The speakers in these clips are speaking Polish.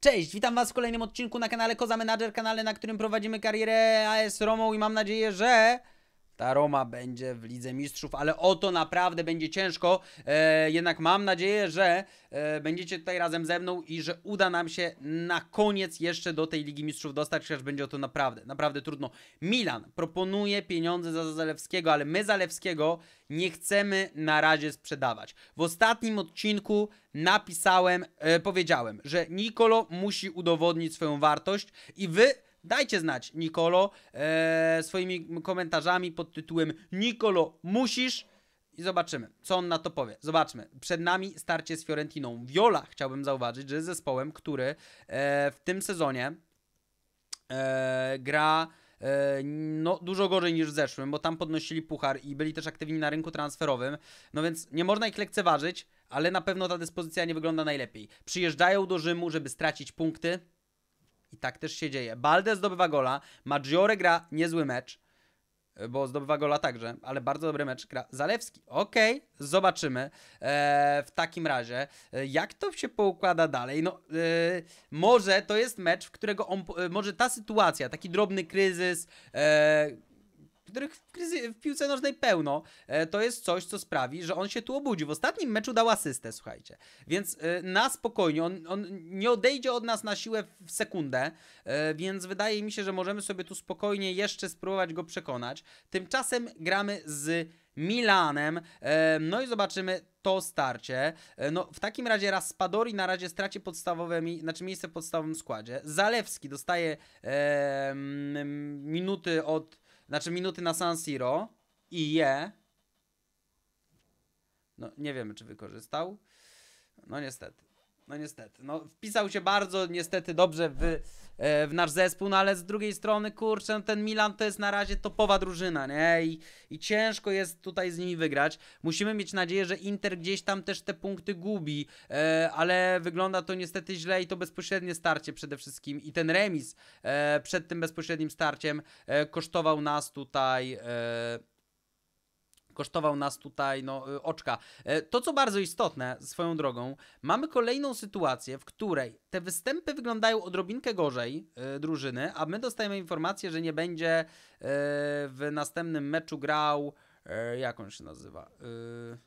Cześć, witam Was w kolejnym odcinku na kanale Koza Manager, kanale, na którym prowadzimy karierę AS Romą i mam nadzieję, że ta Roma będzie w Lidze Mistrzów, ale o to naprawdę będzie ciężko. E, jednak mam nadzieję, że e, będziecie tutaj razem ze mną i że uda nam się na koniec jeszcze do tej Ligi Mistrzów dostać, chociaż będzie o to naprawdę, naprawdę trudno. Milan proponuje pieniądze za Zalewskiego, ale my Zalewskiego nie chcemy na razie sprzedawać. W ostatnim odcinku napisałem, e, powiedziałem, że Nicolo musi udowodnić swoją wartość i wy Dajcie znać Nikolo e, swoimi komentarzami pod tytułem Nikolo musisz i zobaczymy, co on na to powie. Zobaczmy. Przed nami starcie z Fiorentiną. Viola, chciałbym zauważyć, że jest zespołem, który e, w tym sezonie e, gra e, no, dużo gorzej niż w zeszłym, bo tam podnosili puchar i byli też aktywni na rynku transferowym. No więc nie można ich lekceważyć, ale na pewno ta dyspozycja nie wygląda najlepiej. Przyjeżdżają do Rzymu, żeby stracić punkty. I tak też się dzieje. Balde zdobywa gola, Maggiore gra niezły mecz, e, bo zdobywa gola także, ale bardzo dobry mecz gra Zalewski. Okej, okay, zobaczymy e, w takim razie, e, jak to się poukłada dalej. No, może to jest mecz, w którego on, może ta sytuacja, taki drobny kryzys, których w, kryzy- w piłce nożnej pełno, e, to jest coś, co sprawi, że on się tu obudzi. W ostatnim meczu dał asystę, słuchajcie. Więc e, na spokojnie, on, on, nie odejdzie od nas na siłę w sekundę, e, więc wydaje mi się, że możemy sobie tu spokojnie jeszcze spróbować go przekonać. Tymczasem gramy z Milanem. E, no i zobaczymy to starcie. E, no w takim razie Raspadori na razie straci podstawowe, znaczy miejsce w podstawowym składzie. Zalewski dostaje e, minuty od znaczy minuty na San Siro i je. No nie wiemy, czy wykorzystał. No niestety. No niestety. No, wpisał się bardzo niestety dobrze w, e, w nasz zespół, no ale z drugiej strony, kurczę, no ten Milan to jest na razie topowa drużyna, nie? I, I ciężko jest tutaj z nimi wygrać. Musimy mieć nadzieję, że Inter gdzieś tam też te punkty gubi, e, ale wygląda to niestety źle i to bezpośrednie starcie przede wszystkim i ten remis e, przed tym bezpośrednim starciem e, kosztował nas tutaj e, kosztował nas tutaj no, y, oczka. E, to, co bardzo istotne swoją drogą, mamy kolejną sytuację, w której te występy wyglądają odrobinkę gorzej yy, drużyny, a my dostajemy informację, że nie będzie yy, w następnym meczu grał. Yy, jak on się nazywa? Yy,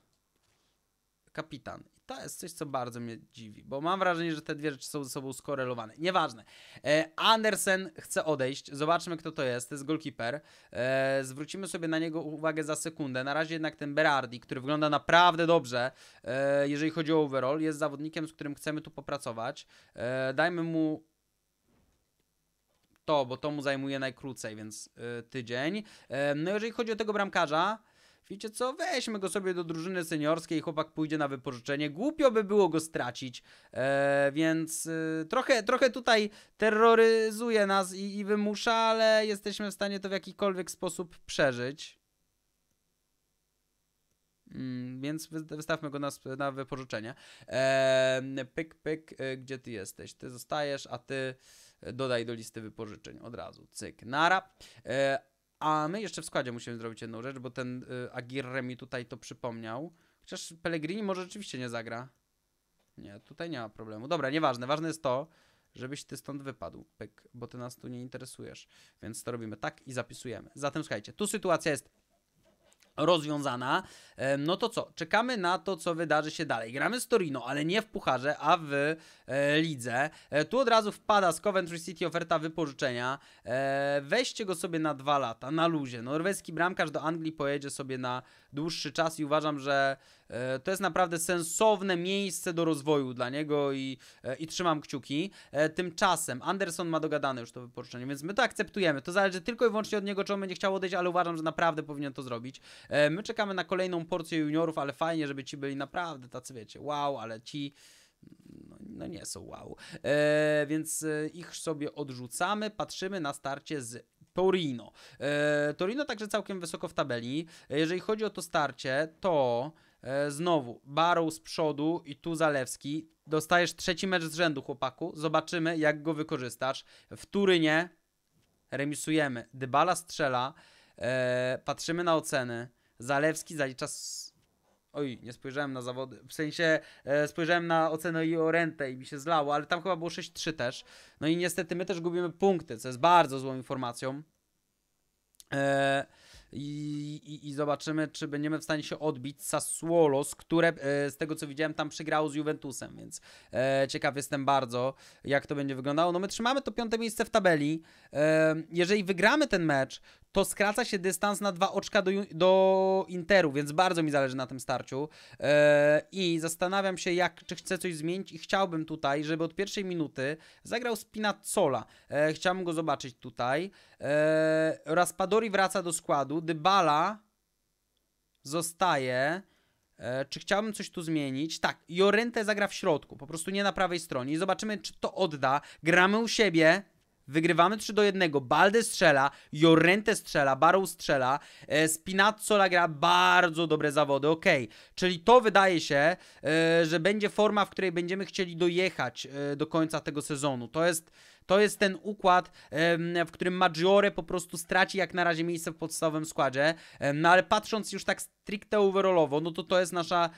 kapitan. I to jest coś, co bardzo mnie dziwi, bo mam wrażenie, że te dwie rzeczy są ze sobą skorelowane. Nieważne. E, Andersen chce odejść. Zobaczmy, kto to jest. To jest goalkeeper. E, zwrócimy sobie na niego uwagę za sekundę. Na razie jednak ten Berardi, który wygląda naprawdę dobrze, e, jeżeli chodzi o overall, jest zawodnikiem, z którym chcemy tu popracować. E, dajmy mu to, bo to mu zajmuje najkrócej, więc e, tydzień. E, no jeżeli chodzi o tego bramkarza, wiecie co, weźmy go sobie do drużyny seniorskiej, chłopak pójdzie na wypożyczenie, głupio by było go stracić, e, więc e, trochę, trochę tutaj terroryzuje nas i, i wymusza, ale jesteśmy w stanie to w jakikolwiek sposób przeżyć. Mm, więc wystawmy go na, na wypożyczenie. Eee, pyk, pyk, e, gdzie ty jesteś? Ty zostajesz, a ty y, dodaj do listy wypożyczeń od razu. Cyk, nara. Eee, a my jeszcze w składzie musimy zrobić jedną rzecz, bo ten y, Aguirre mi tutaj to przypomniał. Chociaż Pellegrini może rzeczywiście nie zagra. Nie, tutaj nie ma problemu. Dobra, nieważne. Ważne jest to, żebyś ty stąd wypadł, pyk, bo ty nas tu nie interesujesz. Więc to robimy tak i zapisujemy. Zatem słuchajcie, tu sytuacja jest rozwiązana. No to co? Czekamy na to, co wydarzy się dalej. Gramy z Torino, ale nie w pucharze, a w e, lidze. E, tu od razu wpada z Coventry City oferta wypożyczenia. E, weźcie go sobie na dwa lata, na luzie. Norweski bramkarz do Anglii pojedzie sobie na dłuższy czas i uważam, że E, to jest naprawdę sensowne miejsce do rozwoju dla niego i, e, i trzymam kciuki. E, tymczasem Anderson ma dogadane już to wypożyczenie, więc my to akceptujemy. To zależy tylko i wyłącznie od niego, czy on będzie chciał odejść, ale uważam, że naprawdę powinien to zrobić. My czekamy na kolejną porcję juniorów, ale fajnie, żeby ci byli naprawdę tacy, wiecie, wow, ale ci... No, no, nie są wow. E, więc ich sobie odrzucamy, patrzymy na starcie z Torino. E, Torino także całkiem wysoko w tabeli. Jeżeli chodzi o to starcie, to E, znowu, Barrow z przodu i tu Zalewski. Dostajesz trzeci mecz z rzędu, chłopaku. Zobaczymy, jak go wykorzystasz. W Turynie remisujemy. Dybala strzela. E, patrzymy na oceny. Zalewski zalicza... S... Oj, nie spojrzałem na zawody. W sensie e, spojrzałem na ocenę i rentę i mi się zlało, ale tam chyba było 6-3 też. No i niestety my też gubimy punkty, co jest bardzo złą informacją. Eee i, i, i, zobaczymy, czy będziemy w stanie się odbić Sassuolo, z które e, z tego co widziałem tam przegrało z Juventusem, więc e, ciekaw jestem bardzo, jak to będzie wyglądało. No my trzymamy to piąte miejsce w tabeli. E, jeżeli wygramy ten mecz, to skraca się dystans na dwa oczka do, do Interu, więc bardzo mi zależy na tym starciu. Yy, I zastanawiam się, jak, czy chcę coś zmienić i chciałbym tutaj, żeby od pierwszej minuty zagrał Spinazzola. Yy, chciałbym go zobaczyć tutaj. Yy, Raspadori wraca do składu, Dybala zostaje. Czy chciałbym coś tu zmienić? Tak, Jorente zagra w środku, po prostu nie na prawej stronie i zobaczymy, czy to odda. Gramy u siebie, Wygrywamy 3 do 1. Balde strzela, Jorrente strzela, Barrow strzela, e, Spinazzola gra bardzo dobre zawody. ok, czyli to wydaje się, e, że będzie forma, w której będziemy chcieli dojechać e, do końca tego sezonu. To jest to jest ten układ, w którym Maggiore po prostu straci jak na razie miejsce w podstawowym składzie. No ale patrząc już tak stricte overallowo, no to to jest nasza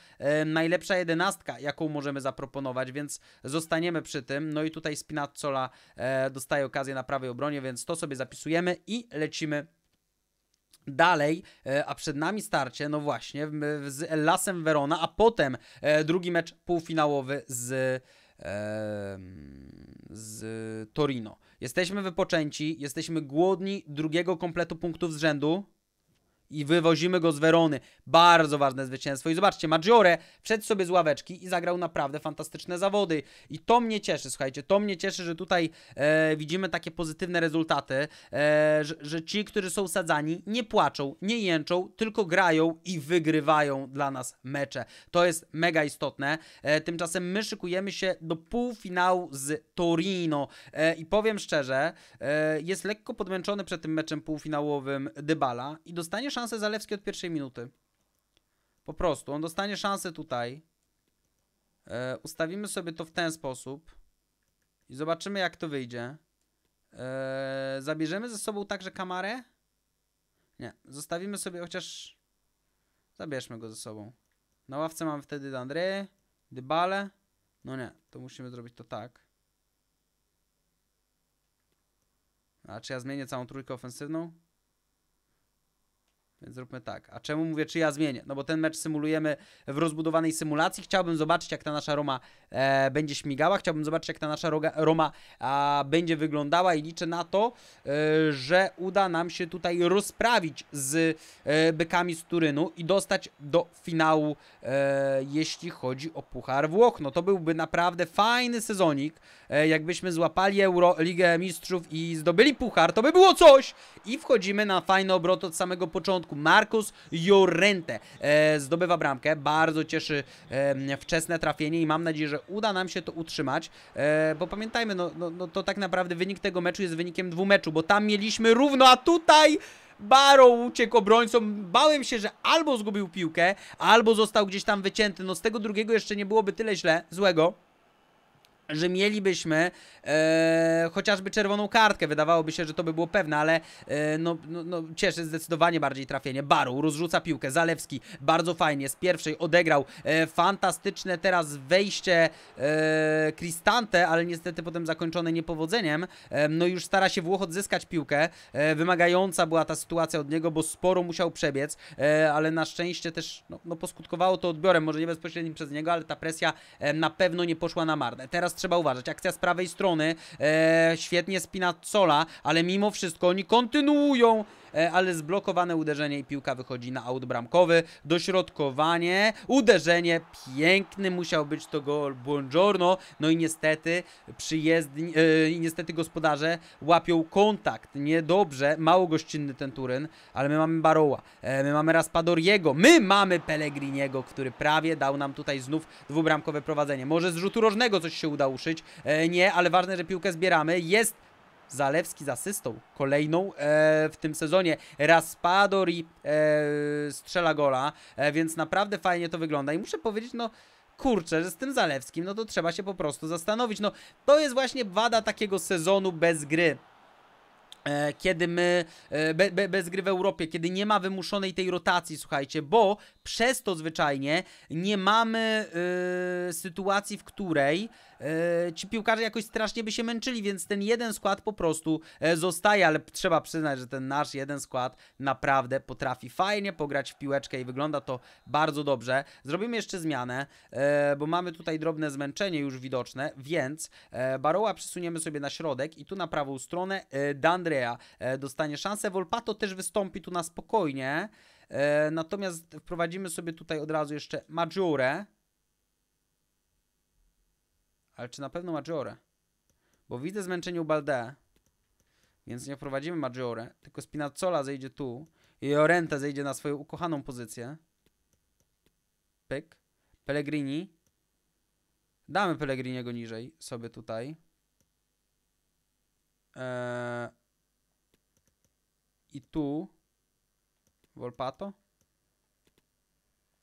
najlepsza jedenastka, jaką możemy zaproponować, więc zostaniemy przy tym. No i tutaj Spinazzola e, dostaje okazję na prawej obronie, więc to sobie zapisujemy i lecimy Dalej, e, a przed nami starcie, no właśnie, z Lasem Verona, a potem e, drugi mecz półfinałowy z z Torino. Jesteśmy wypoczęci, jesteśmy głodni drugiego kompletu punktów z rzędu i wywozimy go z Werony. Bardzo ważne zwycięstwo. I zobaczcie, Maggiore wszedł sobie z ławeczki i zagrał naprawdę fantastyczne zawody. I to mnie cieszy, słuchajcie, to mnie cieszy, że tutaj e, widzimy takie pozytywne rezultaty, e, że, że, ci, którzy są sadzani, nie płaczą, nie jęczą, tylko grają i wygrywają dla nas mecze. To jest mega istotne. E, tymczasem my szykujemy się do półfinału z Torino. E, I powiem szczerze, e, jest lekko podmęczony przed tym meczem półfinałowym Dybala i dostanie szansę szansę Zalewski od pierwszej minuty. Po prostu. On dostanie szansę tutaj. E, ustawimy sobie to w ten sposób. I zobaczymy jak to wyjdzie. E, zabierzemy ze sobą także kamarę? Nie. Zostawimy sobie chociaż... Zabierzmy go ze sobą. Na ławce mamy wtedy Dandry, Dybale. No nie, to musimy zrobić to tak. A czy ja zmienię całą trójkę ofensywną? Więc zróbmy tak. A czemu mówię, czy ja zmienię? No bo ten mecz symulujemy w rozbudowanej symulacji. Chciałbym zobaczyć, jak ta nasza Roma e, będzie śmigała. Chciałbym zobaczyć, jak ta nasza roga, Roma a, będzie wyglądała i liczę na to, e, że uda nam się tutaj rozprawić z e, bykami z Turynu i dostać do finału, e, jeśli chodzi o Puchar Włoch. No to byłby naprawdę fajny sezonik. E, jakbyśmy złapali Euro, Ligę Mistrzów i zdobyli Puchar, to by było coś! I wchodzimy na fajny obrot od samego początku środku Markus Jorente e, zdobywa bramkę, bardzo cieszy e, wczesne trafienie i mam nadzieję, że uda nam się to utrzymać, e, bo pamiętajmy, no, no, no to tak naprawdę wynik tego meczu jest wynikiem dwóch meczu, bo tam mieliśmy równo, a tutaj... Barrow uciekł obrońcą, Bałem się, że albo zgubił piłkę, albo został gdzieś tam wycięty. No z tego drugiego jeszcze nie byłoby tyle źle, złego że mielibyśmy e, chociażby czerwoną kartkę. Wydawałoby się, że to by było pewne, ale e, no, no, no, cieszy zdecydowanie bardziej trafienie. Baru rozrzuca piłkę, Zalewski bardzo fajnie z pierwszej odegrał. E, fantastyczne teraz wejście e, ale niestety potem zakończone niepowodzeniem. E, no już stara się Włoch odzyskać piłkę. E, wymagająca była ta sytuacja od niego, bo sporo musiał przebiec, e, ale na szczęście też no, no, poskutkowało to odbiorem, może nie bezpośrednim przez niego, ale ta presja e, na pewno nie poszła na marne. Teraz trzeba uważać. Akcja z prawej strony, e, świetnie spina Cola, ale mimo wszystko oni kontynuują E, ale zblokowane uderzenie i piłka wychodzi na aut bramkowy. Dośrodkowanie, uderzenie, piękny musiał być to gol Buongiorno. No i niestety przyjezdni, yy, niestety gospodarze łapią kontakt. Niedobrze, mało gościnny ten Turyn, ale my mamy Baroła, e, my mamy Raspadoriego, my mamy Pellegriniego, który prawie dał nam tutaj znów dwubramkowe prowadzenie. Może z rzutu rożnego coś się uda uszyć, nie, ale ważne, że piłkę zbieramy. Jest Zalewski z asystą, kolejną e, w tym sezonie. Raspadori e, strzela gola, e, więc naprawdę fajnie to wygląda. I muszę powiedzieć, no kurczę, że z tym Zalewskim, no to trzeba się po prostu zastanowić. No to jest właśnie wada takiego sezonu bez gry e, kiedy my, e, be, be, bez gry w Europie, kiedy nie ma wymuszonej tej rotacji, słuchajcie, bo przez to zwyczajnie nie mamy y, sytuacji, w której E, ci piłkarze jakoś strasznie by się męczyli, więc ten jeden skład po prostu e, zostaje, ale trzeba przyznać, że ten nasz jeden skład naprawdę potrafi fajnie pograć w piłeczkę i wygląda to bardzo dobrze. Zrobimy jeszcze zmianę, e, bo mamy tutaj drobne zmęczenie już widoczne, więc Baroła przesuniemy sobie na środek i tu na prawą stronę D'Andrea dostanie szansę, Volpato też wystąpi tu na spokojnie, Natomiast wprowadzimy sobie tutaj od razu jeszcze Maggiore, ale czy na pewno Majorę? Bo widzę zmęczenie u Balde, więc nie wprowadzimy Majorę, tylko Spinazzola zejdzie tu i Jorente zejdzie na swoją ukochaną pozycję. Pyk. Pellegrini. Damy Pellegriniego niżej sobie tutaj. Eee... I tu Volpato?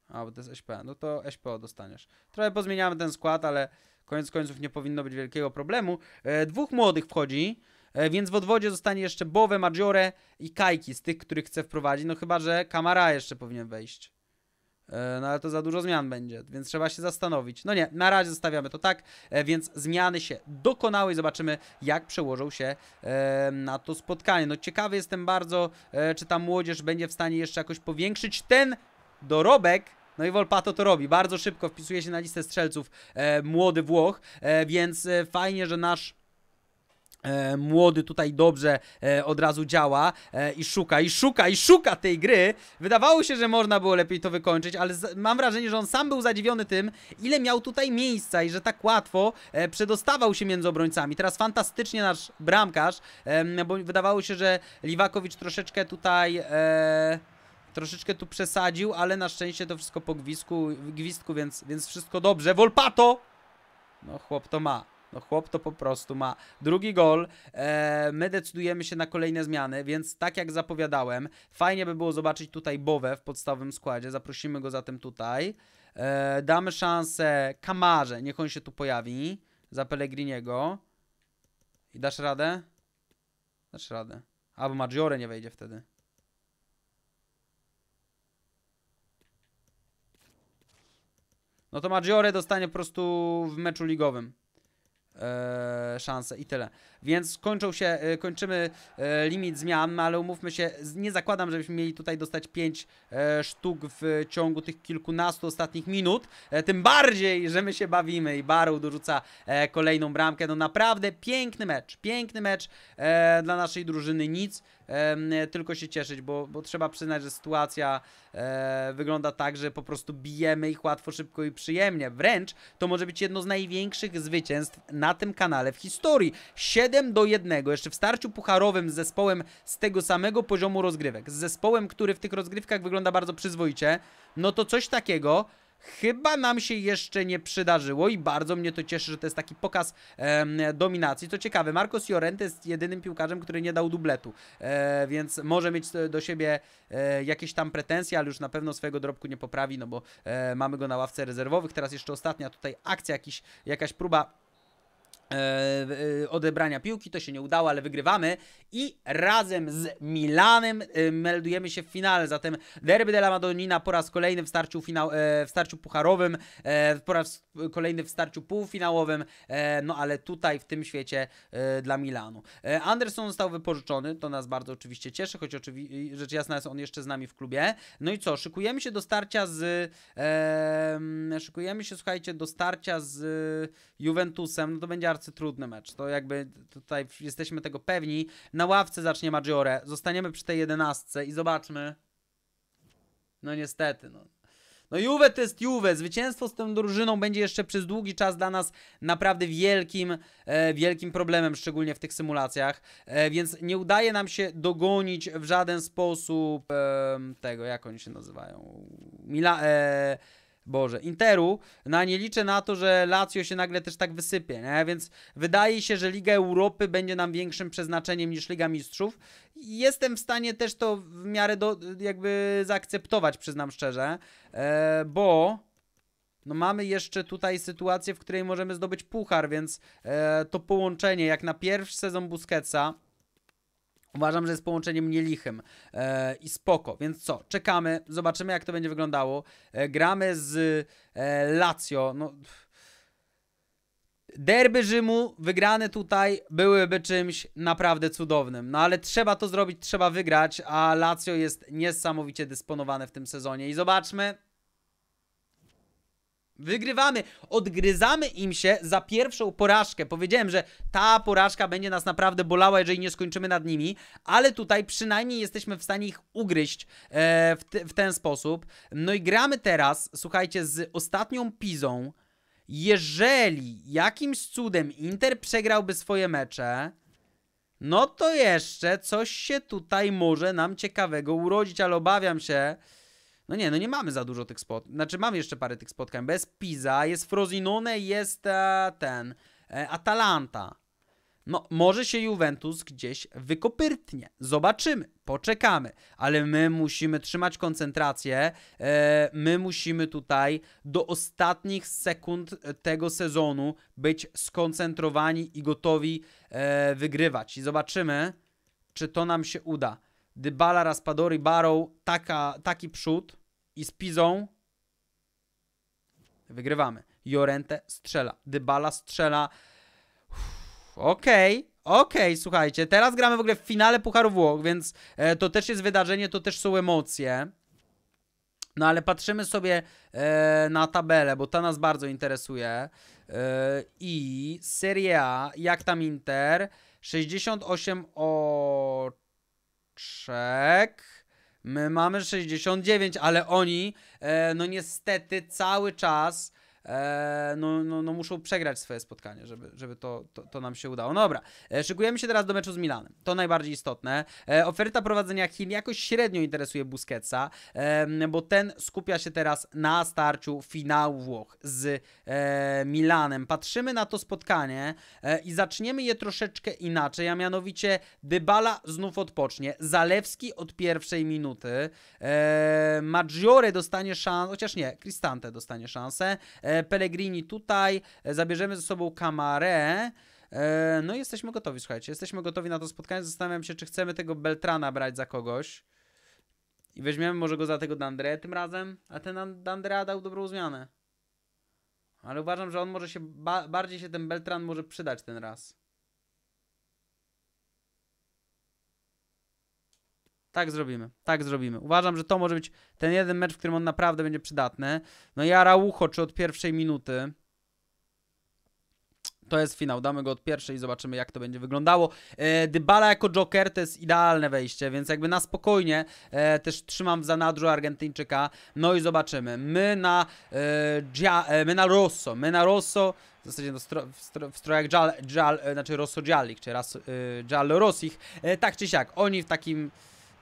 A, bo to jest SP. No to SPO dostaniesz. Trochę pozmieniamy ten skład, ale koniec końców nie powinno być wielkiego problemu. E, dwóch młodych wchodzi, e, więc w odwodzie zostanie jeszcze Bowe, Maggiore i Kajki z tych, których chce wprowadzić. No chyba, że Kamara jeszcze powinien wejść. E, no ale to za dużo zmian będzie, więc trzeba się zastanowić. No nie, na razie zostawiamy to tak, e, więc zmiany się dokonały i zobaczymy, jak przełożą się e, na to spotkanie. No ciekawy jestem bardzo, czy ta młodzież będzie w stanie jeszcze jakoś powiększyć ten dorobek, no i Volpato to robi. Bardzo szybko wpisuje się na listę strzelców e, młody Włoch, e, więc e, fajnie, że nasz E, młody tutaj dobrze e, od razu działa e, i szuka, i szuka, i szuka tej gry. Wydawało się, że można było lepiej to wykończyć, ale z, mam wrażenie, że on sam był zadziwiony tym, ile miał tutaj miejsca i że tak łatwo e, przedostawał się między obrońcami. Teraz fantastycznie nasz bramkarz, e, bo wydawało się, że Liwakowicz troszeczkę tutaj... E, Troszeczkę tu przesadził, ale na szczęście to wszystko po gwizdku, gwizdku więc, więc wszystko dobrze. Volpato! No chłop to ma. No chłop to po prostu ma. Drugi gol. E, my decydujemy się na kolejne zmiany, więc tak jak zapowiadałem, fajnie by było zobaczyć tutaj Bowę w podstawowym składzie. Zaprosimy go zatem tutaj. E, damy szansę Kamarze. Niech on się tu pojawi. Za Pellegriniego. I dasz radę? Dasz radę. Albo Maggiore nie wejdzie wtedy. No to Maggiore dostanie po prostu w meczu ligowym eee, szansę i tyle więc kończą się, e, kończymy e, limit zmian, ale umówmy się, nie zakładam, żebyśmy mieli tutaj dostać 5 e, sztuk w ciągu tych kilkunastu ostatnich minut, tym bardziej, że my się bawimy i Baru dorzuca kolejną bramkę, no naprawdę piękny mecz, piękny mecz dla naszej drużyny, nic, tylko się cieszyć, bo, bo trzeba przyznać, że sytuacja e, wygląda tak, że po prostu bijemy ich łatwo, szybko i przyjemnie. Wręcz to może być jedno z największych zwycięstw na tym kanale w historii. 7 do 1 jeszcze w starciu pucharowym z zespołem z tego samego poziomu rozgrywek, z zespołem, który w tych rozgrywkach wygląda bardzo przyzwoicie, no to coś takiego chyba nam się jeszcze nie przydarzyło i bardzo mnie to cieszy, że to jest taki pokaz dominacji. Co ciekawe, Marcos Llorente jest jedynym piłkarzem, który nie dał dubletu, e, więc może mieć do siebie e, jakieś tam pretensje, ale już na pewno swojego drobku nie poprawi, no bo e, mamy go na ławce rezerwowych. Teraz jeszcze ostatnia tutaj akcja, jakiś, jakaś próba E, e, odebrania piłki, to się nie udało, ale wygrywamy i razem z Milanem e, meldujemy się w finale, zatem derby della Madonnina po raz kolejny w starciu, finał, w starciu pucharowym, po raz kolejny w starciu półfinałowym, no ale tutaj w tym świecie dla Milanu. Anderson został wypożyczony, to nas bardzo oczywiście cieszy, choć oczywiście, rzecz jasna jest on jeszcze z nami w klubie. No i co, szykujemy się do starcia z mm, szykujemy się, słuchajcie, do starcia z Juventusem, no to będzie trudny mecz. To jakby tutaj jesteśmy tego pewni. Na ławce zacznie Maggiore. Zostaniemy przy tej jedenastce i zobaczmy. No niestety, no. No Juve to jest Juve. Zwycięstwo z tą drużyną będzie jeszcze przez długi czas dla nas naprawdę wielkim, e, wielkim problemem, szczególnie w tych symulacjach. E, więc nie udaje nam się dogonić w żaden sposób e, tego, jak oni się nazywają. Mila... E, Boże, Interu, no a nie liczę na to, że Lazio się nagle też tak wysypie, nie? więc wydaje się, że Liga Europy będzie nam większym przeznaczeniem niż Liga Mistrzów. Jestem w stanie też to w miarę do, jakby zaakceptować, przyznam szczerze, e, bo no mamy jeszcze tutaj sytuację, w której możemy zdobyć puchar, więc e, to połączenie jak na pierwszy sezon Busquetsa, Uważam, że jest połączeniem nielichym e, i spoko, więc co, czekamy, zobaczymy jak to będzie wyglądało. E, gramy z e, Lazio, no... Derby Rzymu wygrane tutaj byłyby czymś naprawdę cudownym. No ale trzeba to zrobić, trzeba wygrać, a Lazio jest niesamowicie dysponowane w tym sezonie. I zobaczmy, Wygrywamy, odgryzamy im się za pierwszą porażkę. Powiedziałem, że ta porażka będzie nas naprawdę bolała, jeżeli nie skończymy nad nimi, ale tutaj przynajmniej jesteśmy w stanie ich ugryźć e, w, w, ten sposób. No i gramy teraz, słuchajcie, z ostatnią pizą. Jeżeli jakimś cudem Inter przegrałby swoje mecze, no to jeszcze coś się tutaj może nam ciekawego urodzić, ale obawiam się, no nie, no nie mamy za dużo tych spotkań. Znaczy mamy jeszcze parę tych spotkań, bo jest Pisa, jest Frosinone, jest e, ten e, Atalanta. No, może się Juventus gdzieś wykopyrtnie. Zobaczymy, poczekamy, ale my musimy trzymać koncentrację. E, my musimy tutaj do ostatnich sekund e, tego sezonu być skoncentrowani i gotowi e, wygrywać. I zobaczymy, czy to nam się uda. Dybala, Raspadori, Barrow, taka, taki przód i z Pizą wygrywamy. Jorente strzela, Dybala strzela. Okej, okej, okay, słuchajcie, teraz gramy w ogóle w finale Pucharu Włoch, więc e, to też jest wydarzenie, to też są emocje. No ale patrzymy sobie e, na tabelę, bo ta nas bardzo interesuje. E, I Serie A, jak tam Inter, 68 oczek. My mamy 69, ale oni, e, no niestety, cały czas E, no, no, no muszą przegrać swoje spotkanie, żeby, żeby to, to, to nam się udało. No dobra, e, szykujemy się teraz do meczu z Milanem. To najbardziej istotne. E, oferta prowadzenia Chin jakoś średnio interesuje Busquetsa, bo ten skupia się teraz na starciu finału Włoch z Milanem. Patrzymy na to spotkanie i zaczniemy je troszeczkę inaczej, a mianowicie Dybala znów odpocznie, Zalewski od pierwszej minuty, Maggiore dostanie szansę, chociaż nie, Cristante dostanie szansę, E, Pellegrini tutaj, e, zabierzemy ze sobą Kamarę. E, no i jesteśmy gotowi, słuchajcie, jesteśmy gotowi na to spotkanie. Zastanawiam się, czy chcemy tego Beltrana brać za kogoś. I weźmiemy może go za tego Dandre tym razem, a ten Dandrea dał dobrą zmianę. Ale uważam, że on może się, ba bardziej się ten Beltran może przydać ten raz. Tak zrobimy, tak zrobimy. Uważam, że to może być ten jeden mecz, w którym on naprawdę będzie przydatny. No i Araujo, czy od pierwszej minuty. To jest finał, damy go od pierwszej i zobaczymy jak to będzie wyglądało. E, Dybala jako Joker to jest idealne wejście, więc jakby na spokojnie e, też trzymam w zanadrzu Argentyńczyka. No i zobaczymy. My na, e, Gia, e, my na Rosso, my na Rosso w zasadzie no, stro, w, stro, w strojach Gial, Gial, e, znaczy Rosso Giallik, czy ras, y, e, Rosich. E, tak czy siak, oni w takim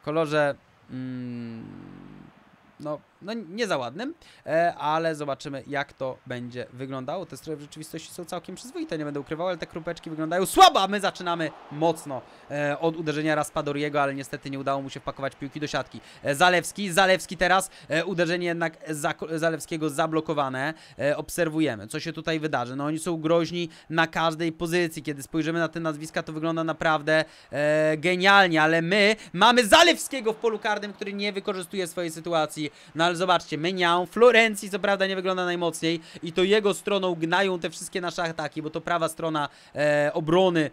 kolorze mm, no, no nie za ładnym, e, ale zobaczymy jak to będzie wyglądało. Te stroje w rzeczywistości są całkiem przyzwoite, nie będę ukrywał, ale te krupeczki wyglądają słabo, a my zaczynamy mocno e, od uderzenia Raspadoriego, ale niestety nie udało mu się wpakować piłki do siatki. E, Zalewski, Zalewski teraz, uderzenie jednak Zalewskiego zablokowane, obserwujemy, co się tutaj wydarzy. No oni są groźni na każdej pozycji, kiedy spojrzymy na te nazwiska, to wygląda naprawdę genialnie, ale my mamy Zalewskiego w polu karnym, który nie wykorzystuje swojej sytuacji na ale zobaczcie, Meniał, Florencji co prawda nie wygląda najmocniej i to jego stroną gnają te wszystkie nasze ataki, bo to prawa strona e, obrony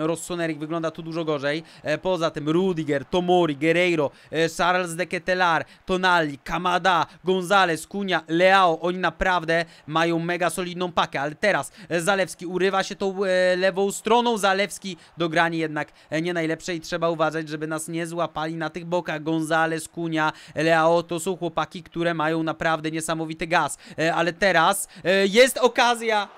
e, Rossonerik wygląda tu dużo gorzej. E, poza tym Rudiger, Tomori, Guerreiro, e, Charles de Ketelar, Tonali, Kamada, Gonzalez, Kunia, Leao, oni naprawdę mają mega solidną pakę, ale teraz e, Zalewski urywa się tą e, lewą stroną, Zalewski do grani jednak e, nie najlepsze i trzeba uważać, żeby nas nie złapali na tych bokach Gonzalez, Kunia, Leao, to, są chłopaki, które mają naprawdę niesamowity gaz. E, ale teraz e, jest okazja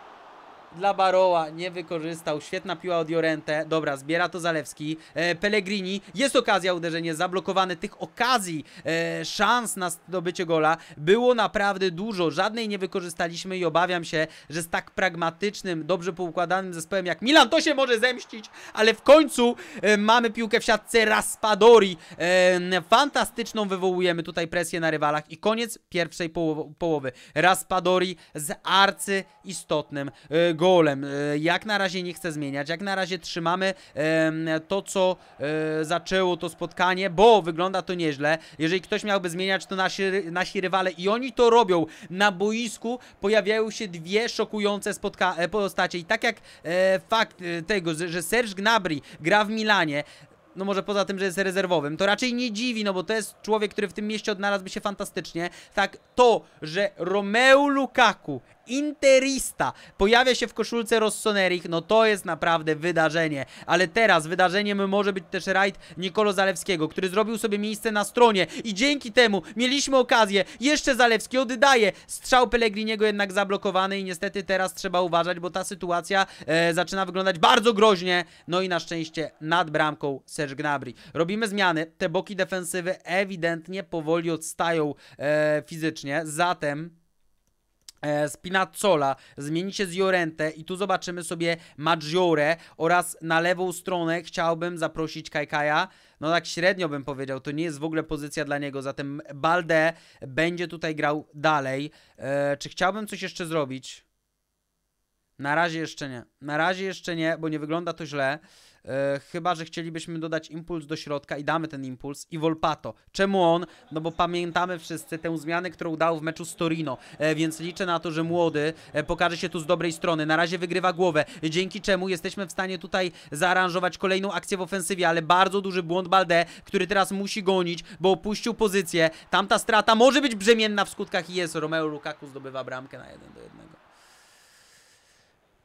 dla Baroła nie wykorzystał. Świetna piła od Jorente. Dobra, zbiera to Zalewski. E, Pellegrini. Jest okazja, uderzenie zablokowane. Tych okazji, e, szans na zdobycie gola było naprawdę dużo. Żadnej nie wykorzystaliśmy i obawiam się, że z tak pragmatycznym, dobrze poukładanym zespołem jak Milan to się może zemścić, ale w końcu e, mamy piłkę w siatce Raspadori. E, fantastyczną wywołujemy tutaj presję na rywalach i koniec pierwszej poł połowy. Raspadori z arcy istotnym e, golem. E, jak na razie nie chcę zmieniać, jak na razie trzymamy to, co e, zaczęło to spotkanie, bo wygląda to nieźle. Jeżeli ktoś miałby zmieniać, to nasi, nasi rywale i oni to robią. Na boisku pojawiają się dwie szokujące e, postacie i tak jak fakt tego, że Serge Gnabry gra w Milanie, no może poza tym, że jest rezerwowym, to raczej nie dziwi, no bo to jest człowiek, który w tym mieście odnalazłby się fantastycznie. Tak, to, że Romeo Lukaku Interista pojawia się w koszulce Rossonerich, no to jest naprawdę wydarzenie. Ale teraz wydarzeniem może być też rajd Nikolo Zalewskiego, który zrobił sobie miejsce na stronie i dzięki temu mieliśmy okazję, jeszcze Zalewski oddaje, strzał Pellegriniego jednak zablokowany i niestety teraz trzeba uważać, bo ta sytuacja e, zaczyna wyglądać bardzo groźnie, no i na szczęście nad bramką Serge Gnabry. Robimy zmiany, te boki defensywy ewidentnie powoli odstają e, fizycznie, zatem E, spinazzola zmienicie z Jorente i tu zobaczymy sobie Maggiore oraz na lewą stronę chciałbym zaprosić Kajkaja. No tak średnio bym powiedział, to nie jest w ogóle pozycja dla niego, zatem Balde będzie tutaj grał dalej. Eee, czy chciałbym coś jeszcze zrobić? Na razie jeszcze nie. Na razie jeszcze nie, bo nie wygląda to źle. E, chyba, że chcielibyśmy dodać impuls do środka i damy ten impuls i Volpato. Czemu on? No bo pamiętamy wszyscy tę zmianę, którą dał w meczu z Torino, e, więc liczę na to, że młody e, pokaże się tu z dobrej strony. Na razie wygrywa głowę, dzięki czemu jesteśmy w stanie tutaj zaaranżować kolejną akcję w ofensywie, ale bardzo duży błąd Balde, który teraz musi gonić, bo opuścił pozycję. Tamta strata może być brzemienna w skutkach i jest. Romeo Lukaku zdobywa bramkę na 1 do 1.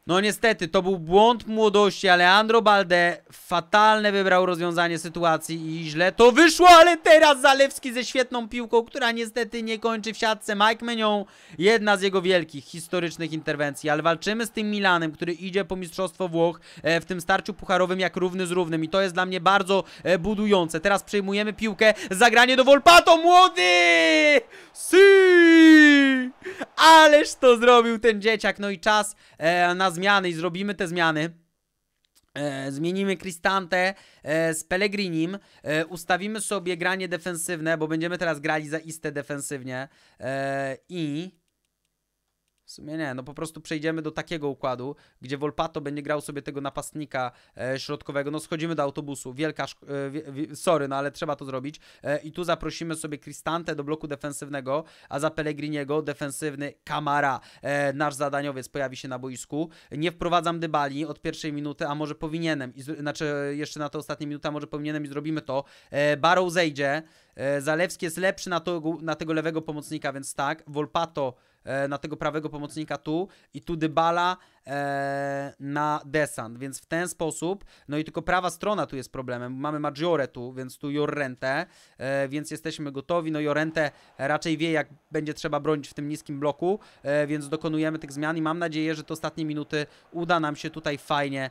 No niestety, to był błąd młodości, Alejandro Balde fatalne wybrał rozwiązanie sytuacji i źle to wyszło, ale teraz Zalewski ze świetną piłką, która niestety nie kończy w siatce. Mike Menion, jedna z jego wielkich, historycznych interwencji, ale walczymy z tym Milanem, który idzie po Mistrzostwo Włoch e, w tym starciu pucharowym jak równy z równym i to jest dla mnie bardzo e, budujące. Teraz przejmujemy piłkę, zagranie do Volpato, młody! Si! Ależ to zrobił ten dzieciak, no i czas e, na zmiany i zrobimy te zmiany, E, zmienimy Cristante e, z Pellegrinim, e, ustawimy sobie granie defensywne, bo będziemy teraz grali zaiste defensywnie e, i w sumie nie, no po prostu przejdziemy do takiego układu, gdzie Volpato będzie grał sobie tego napastnika e, środkowego. No schodzimy do autobusu, wielka, e, wie, sorry, no ale trzeba to zrobić. E, I tu zaprosimy sobie Cristante do bloku defensywnego, a za Pellegriniego defensywny Kamara, e, nasz zadaniowiec, pojawi się na boisku. Nie wprowadzam Dybali od pierwszej minuty, a może powinienem, i, znaczy jeszcze na te ostatnie minuty, a może powinienem i zrobimy to. E, Barrow zejdzie, e, Zalewski jest lepszy na, to, na tego lewego pomocnika, więc tak, Volpato E, na tego prawego pomocnika tu i tu Dybala e, na Desant, więc w ten sposób, no i tylko prawa strona tu jest problemem, mamy Maggiore tu, więc tu Jorrente, e, więc jesteśmy gotowi, no Jorrente raczej wie jak będzie trzeba bronić w tym niskim bloku, więc dokonujemy tych zmian i mam nadzieję, że te ostatnie minuty uda nam się tutaj fajnie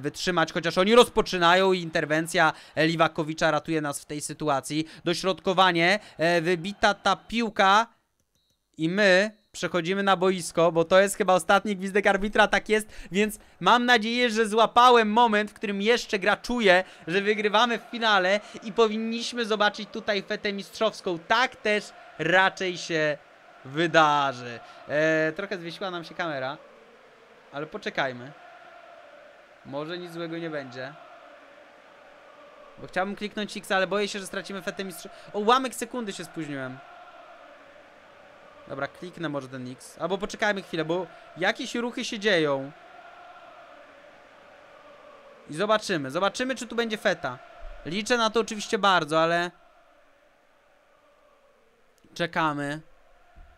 wytrzymać, chociaż oni rozpoczynają i interwencja Liwakowicza ratuje nas w tej sytuacji, dośrodkowanie, wybita ta piłka i my Przechodzimy na boisko, bo to jest chyba ostatni gwizdek arbitra, tak jest, więc mam nadzieję, że złapałem moment, w którym jeszcze gra czuje, że wygrywamy w finale i powinniśmy zobaczyć tutaj fetę mistrzowską. Tak też raczej się wydarzy. Eee, trochę zwiesiła nam się kamera, ale poczekajmy. Może nic złego nie będzie. Bo chciałbym kliknąć X, ale boję się, że stracimy fetę mistrzowską. O, łamek sekundy się spóźniłem. Dobra, kliknę może ten X. Albo poczekajmy chwilę, bo jakieś ruchy się dzieją. I zobaczymy. Zobaczymy, czy tu będzie feta. Liczę na to oczywiście bardzo, ale... Czekamy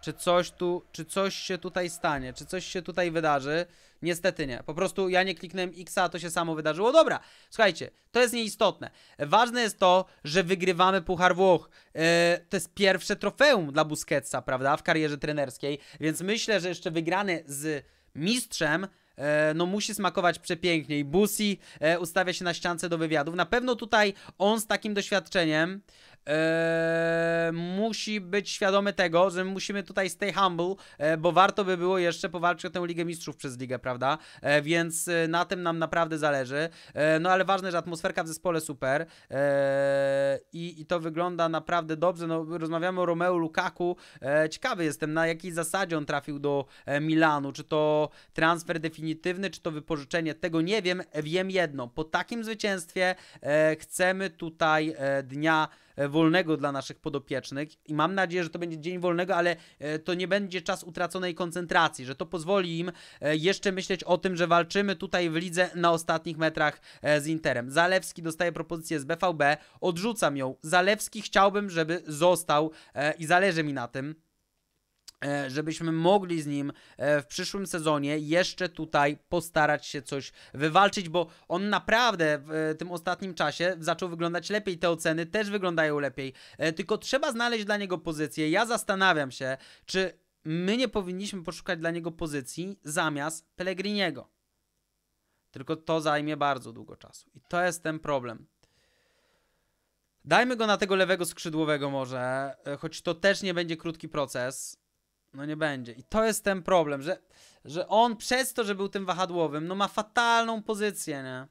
czy coś tu, czy coś się tutaj stanie, czy coś się tutaj wydarzy. Niestety nie. Po prostu ja nie kliknąłem X, a to się samo wydarzyło. Dobra, słuchajcie, to jest nieistotne. Ważne jest to, że wygrywamy Puchar Włoch. E, to jest pierwsze trofeum dla Busquetsa, prawda, w karierze trenerskiej, więc myślę, że jeszcze wygrany z mistrzem e, no musi smakować przepięknie i Busi e, ustawia się na ściance do wywiadów. Na pewno tutaj on z takim doświadczeniem Eee, musi być świadomy tego, że musimy tutaj stay humble, e, bo warto by było jeszcze powalczyć o tę Ligę Mistrzów przez ligę, prawda? Eee, e, więc na tym nam naprawdę zależy. E, no ale ważne, że atmosferka w zespole super i, i to wygląda naprawdę dobrze. No, rozmawiamy o Romeo Lukaku. ciekawy jestem, na jakiej zasadzie on trafił do e, Milanu. Czy to transfer definitywny, czy to wypożyczenie? Tego nie wiem. Wiem jedno. Po takim zwycięstwie e, chcemy tutaj e, dnia E, wolnego dla naszych podopiecznych i mam nadzieję, że to będzie dzień wolnego, ale e, to nie będzie czas utraconej koncentracji, że to pozwoli im e, jeszcze myśleć o tym, że walczymy tutaj w lidze na ostatnich metrach z Interem. Zalewski dostaje propozycję z BVB, odrzucam ją. Zalewski chciałbym, żeby został i zależy mi na tym. E, żebyśmy mogli z nim e, w przyszłym sezonie jeszcze tutaj postarać się coś wywalczyć, bo on naprawdę w e, tym ostatnim czasie zaczął wyglądać lepiej, te oceny też wyglądają lepiej, tylko trzeba znaleźć dla niego pozycję. Ja zastanawiam się, czy my nie powinniśmy poszukać dla niego pozycji zamiast Pellegriniego. Tylko to zajmie bardzo długo czasu i to jest ten problem. Dajmy go na tego lewego skrzydłowego może, choć to też nie będzie krótki proces. No nie będzie. I to jest ten problem, że, że on przez to, że był tym wahadłowym, no ma fatalną pozycję, nie?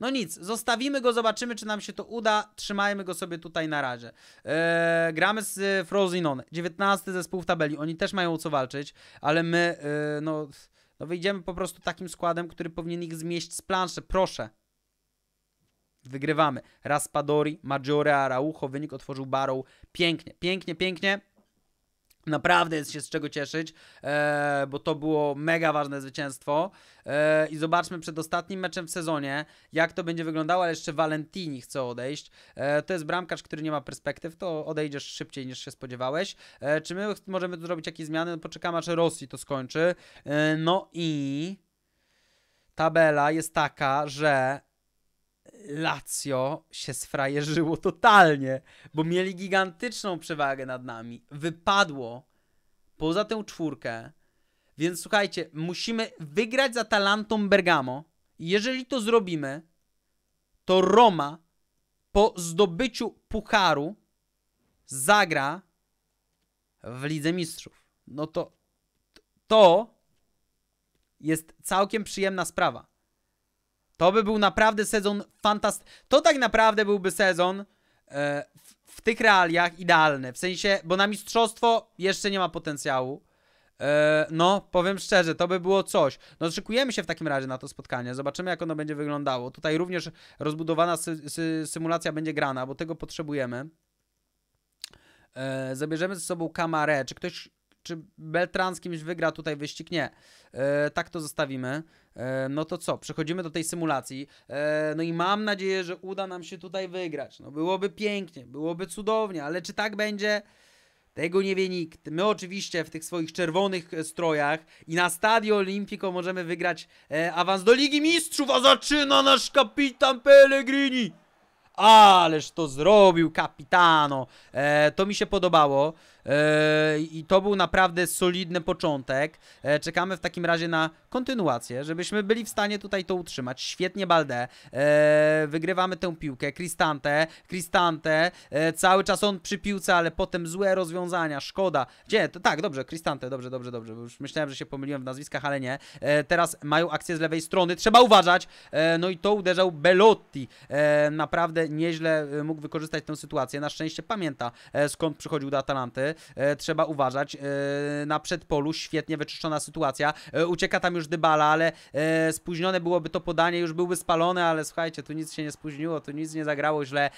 No nic, zostawimy go, zobaczymy, czy nam się to uda. Trzymajmy go sobie tutaj na razie. Eee, gramy z e, Frozen Frozinonem. 19 zespół w tabeli. Oni też mają o co walczyć, ale my, e, no, no wyjdziemy po prostu takim składem, który powinien ich zmieść z planszy. Proszę. Wygrywamy. Raspadori, Maggiore, Araujo. Wynik otworzył Barrow. Pięknie, pięknie, pięknie. Naprawdę jest się z czego cieszyć, e, bo to było mega ważne zwycięstwo. E, I zobaczmy przed ostatnim meczem w sezonie, jak to będzie wyglądało, ale jeszcze Valentini chce odejść. E, to jest bramkarz, który nie ma perspektyw, to odejdziesz szybciej niż się spodziewałeś. E, czy my możemy tu zrobić jakieś zmiany? No poczekamy, aż Rosji to skończy. E, no i tabela jest taka, że Lazio się sfrajerzyło totalnie, bo mieli gigantyczną przewagę nad nami. Wypadło poza tę czwórkę. Więc słuchajcie, musimy wygrać za Talantą Bergamo. Jeżeli to zrobimy, to Roma po zdobyciu Pucharu zagra w Lidze Mistrzów. No to to jest całkiem przyjemna sprawa. To by był naprawdę sezon fantastyczny. To tak naprawdę byłby sezon e, w, w, tych realiach idealny. W sensie, bo na mistrzostwo jeszcze nie ma potencjału. E, no, powiem szczerze, to by było coś. No, szykujemy się w takim razie na to spotkanie. Zobaczymy, jak ono będzie wyglądało. Tutaj również rozbudowana sy sy symulacja będzie grana, bo tego potrzebujemy. E, zabierzemy ze sobą kamarę. Czy ktoś czy Beltran z kimś wygra tutaj wyścig? Nie. E, tak to zostawimy. E, no to co? Przechodzimy do tej symulacji. E, no i mam nadzieję, że uda nam się tutaj wygrać. No byłoby pięknie, byłoby cudownie, ale czy tak będzie? Tego nie wie nikt. My oczywiście w tych swoich czerwonych e, strojach i na Stadio Olimpico możemy wygrać e, awans do Ligi Mistrzów, a zaczyna nasz kapitan Pellegrini. Ależ to zrobił kapitano. E, to mi się podobało. E, I to był naprawdę solidny początek. E, czekamy w takim razie na kontynuację, żebyśmy byli w stanie tutaj to utrzymać. Świetnie Balde. E, wygrywamy tę piłkę. Cristante, Cristante. Cały czas on przy piłce, ale potem złe rozwiązania. Szkoda. Gdzie? To, tak, dobrze. Cristante. Dobrze, dobrze, dobrze. Już myślałem, że się pomyliłem w nazwiskach, ale nie. Teraz mają akcję z lewej strony. Trzeba uważać. No i to uderzał Belotti. Naprawdę nieźle mógł wykorzystać tę sytuację. Na szczęście pamięta skąd przychodził do Atalanty. E, trzeba uważać. E, na przedpolu świetnie wyczyszczona sytuacja. E, ucieka tam już Dybala, ale spóźnione byłoby to podanie, już byłby spalone, ale słuchajcie, tu nic się nie spóźniło, tu nic nie zagrało źle.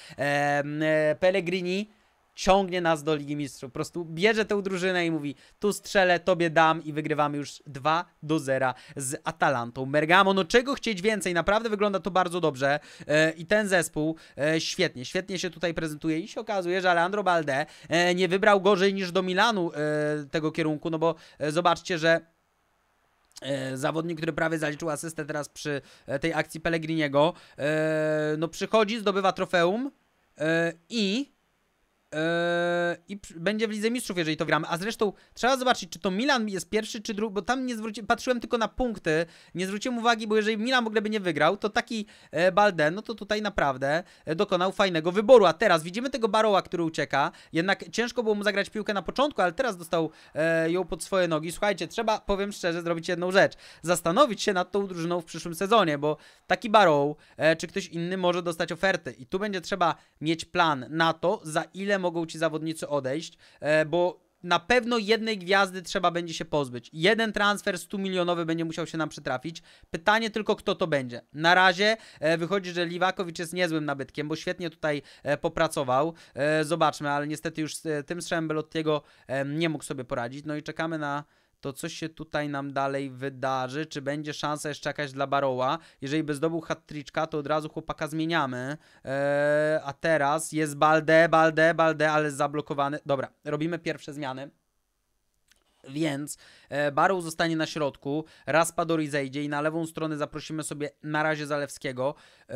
Pellegrini ciągnie nas do Ligi Mistrzów. Po prostu bierze tę drużynę i mówi, tu strzelę, tobie dam i wygrywamy już 2 do 0 z Atalantą Bergamo. No czego chcieć więcej, naprawdę wygląda to bardzo dobrze e, i ten zespół e, świetnie, świetnie się tutaj prezentuje i się okazuje, że Alejandro Balde e, nie wybrał gorzej niż do Milanu e, tego kierunku, no bo e, zobaczcie, że e, zawodnik, który prawie zaliczył asystę teraz przy tej akcji Pellegriniego, no przychodzi, zdobywa trofeum i Yy, i będzie w Lidze Mistrzów, jeżeli to gramy. A zresztą trzeba zobaczyć, czy to Milan jest pierwszy, czy drugi, bo tam nie zwróciłem, patrzyłem tylko na punkty, nie zwróciłem uwagi, bo jeżeli Milan w ogóle by nie wygrał, to taki e, Balde, no to tutaj naprawdę e, dokonał fajnego wyboru. A teraz widzimy tego Baroła, który ucieka, jednak ciężko było mu zagrać piłkę na początku, ale teraz dostał e, ją pod swoje nogi. Słuchajcie, trzeba, powiem szczerze, zrobić jedną rzecz. Zastanowić się nad tą drużyną w przyszłym sezonie, bo taki Baroł, czy ktoś inny może dostać oferty i tu będzie trzeba mieć plan na to, za ile mogą ci zawodnicy odejść, e, bo na pewno jednej gwiazdy trzeba będzie się pozbyć. Jeden transfer 100 milionowy będzie musiał się nam przytrafić. Pytanie tylko, kto to będzie. Na razie e, wychodzi, że Liwakowicz jest niezłym nabytkiem, bo świetnie tutaj e, popracował. Zobaczmy, ale niestety już z tym strzałem Belottiego nie mógł sobie poradzić. No i czekamy na to co się tutaj nam dalej wydarzy? Czy będzie szansa jeszcze jakaś dla Baroła? Jeżeli by zdobył hat to od razu chłopaka zmieniamy. Eee, a teraz jest Balde, Balde, Balde, ale zablokowany. Dobra, robimy pierwsze zmiany. Więc e, Barrow zostanie na środku, Raspadori zejdzie i na lewą stronę zaprosimy sobie na razie Zalewskiego, e,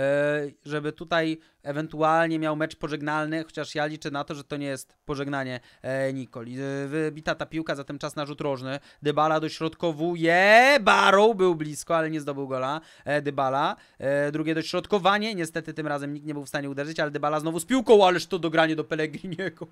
żeby tutaj ewentualnie miał mecz pożegnalny, chociaż ja liczę na to, że to nie jest pożegnanie e, Nikoli. Wybita ta piłka, zatem czas na rzut rożny. Dybala dośrodkowuje, Barrow był blisko, ale nie zdobył gola Dybala. Drugie dośrodkowanie, niestety tym razem nikt nie był w stanie uderzyć, ale Dybala znowu z piłką, ależ to dogranie do Pelegriniego.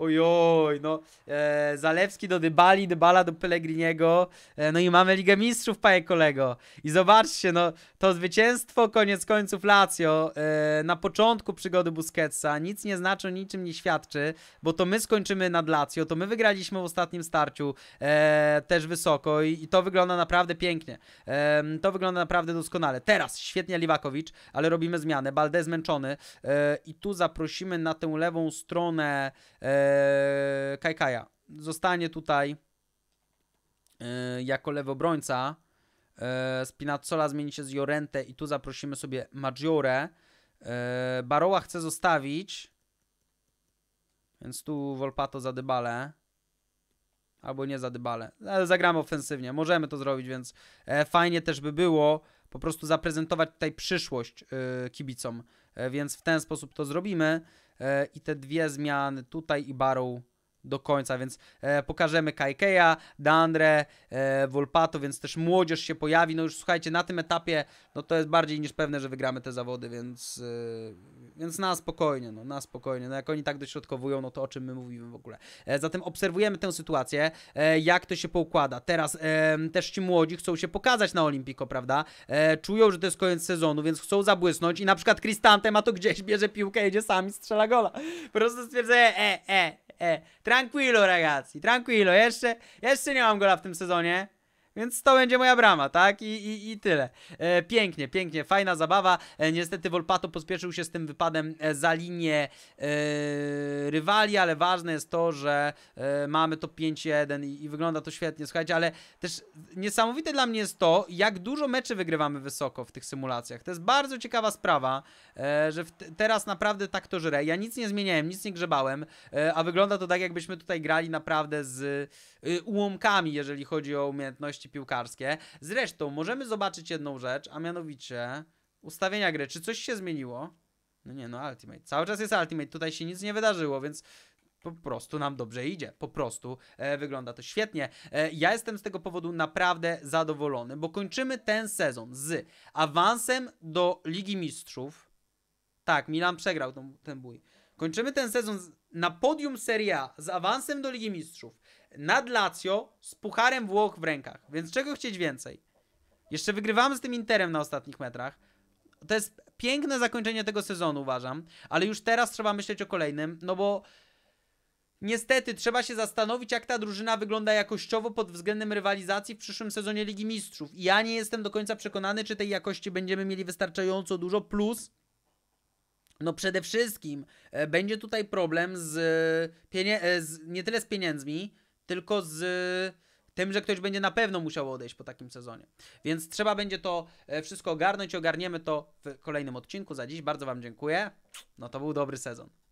Ojoj, no. E, Zalewski do Dybali, Dybala do Pellegriniego. E, no i mamy Ligę Mistrzów, panie kolego. I zobaczcie, no to zwycięstwo koniec końców Lazio e, na początku przygody Busquetsa nic nie znaczy, niczym nie świadczy, bo to my skończymy nad Lazio, to my wygraliśmy w ostatnim starciu e, też wysoko i, i, to wygląda naprawdę pięknie. E, to wygląda naprawdę doskonale. Teraz świetnie Liwakowicz, ale robimy zmianę. Balde zmęczony e, i tu zaprosimy na tę lewą stronę e, e, Kajkaja. Zostanie tutaj e, jako lewy obrońca. E, Spinazzola zmieni się z Jorente i tu zaprosimy sobie Maggiore. E, Baroła chce zostawić. Więc tu Volpato za Dybale. Albo nie za Dybale. Ale zagramy ofensywnie. Możemy to zrobić, więc e, fajnie też by było po prostu zaprezentować tutaj przyszłość y, kibicom. E, więc w ten sposób to zrobimy e, i te dwie zmiany tutaj i Barrow do końca, więc e, pokażemy Kajkeja, Dandre, e, Volpato, więc też młodzież się pojawi. No już słuchajcie, na tym etapie no to jest bardziej niż pewne, że wygramy te zawody, więc, y, więc na spokojnie, no na spokojnie. No jak oni tak dośrodkowują, no to o czym my mówimy w ogóle. E, zatem obserwujemy tę sytuację, e, jak to się poukłada. Teraz e, też ci młodzi chcą się pokazać na Olimpiko, prawda? E, czują, że to jest koniec sezonu, więc chcą zabłysnąć i na przykład Cristante ma to gdzieś, bierze piłkę, jedzie sami, strzela gola. Po prostu stwierdzenie, e, e, e, e tranquilo ragazzi, tranquilo, jeszcze, jeszcze nie mam gola w tym sezonie. Więc to będzie moja brama, tak? I, i, i tyle. E, pięknie, pięknie, fajna zabawa. E, niestety Volpato pospieszył się z tym wypadem e, za linię e, rywali, ale ważne jest to, że e, mamy to 5-1 i, i, wygląda to świetnie, słuchajcie, ale też niesamowite dla mnie jest to, jak dużo meczy wygrywamy wysoko w tych symulacjach. To jest bardzo ciekawa sprawa, e, że teraz naprawdę tak to żre. Ja nic nie zmieniałem, nic nie grzebałem, a wygląda to tak, jakbyśmy tutaj grali naprawdę z Y, ułomkami, jeżeli chodzi o umiejętności piłkarskie. Zresztą możemy zobaczyć jedną rzecz, a mianowicie ustawienia gry. Czy coś się zmieniło? No nie, no Ultimate. Cały czas jest Ultimate, tutaj się nic nie wydarzyło, więc po prostu nam dobrze idzie. Po prostu e, wygląda to świetnie. E, ja jestem z tego powodu naprawdę zadowolony, bo kończymy ten sezon z awansem do Ligi Mistrzów. Tak, Milan przegrał tą, ten bój. Kończymy ten sezon z, na podium Serie A z awansem do Ligi Mistrzów, nad Lazio z pucharem Włoch w rękach. Więc czego chcieć więcej? Jeszcze wygrywamy z tym Interem na ostatnich metrach. To jest piękne zakończenie tego sezonu, uważam, ale już teraz trzeba myśleć o kolejnym, no bo niestety trzeba się zastanowić, jak ta drużyna wygląda jakościowo pod względem rywalizacji w przyszłym sezonie Ligi Mistrzów. I ja nie jestem do końca przekonany, czy tej jakości będziemy mieli wystarczająco dużo, plus no przede wszystkim e, będzie tutaj problem z, e, z nie tyle z pieniędzmi, tylko z e, tym, że ktoś będzie na pewno musiał odejść po takim sezonie. Więc trzeba będzie to e, wszystko ogarnąć. Ogarniemy to w kolejnym odcinku. Za dziś bardzo Wam dziękuję. No to był dobry sezon.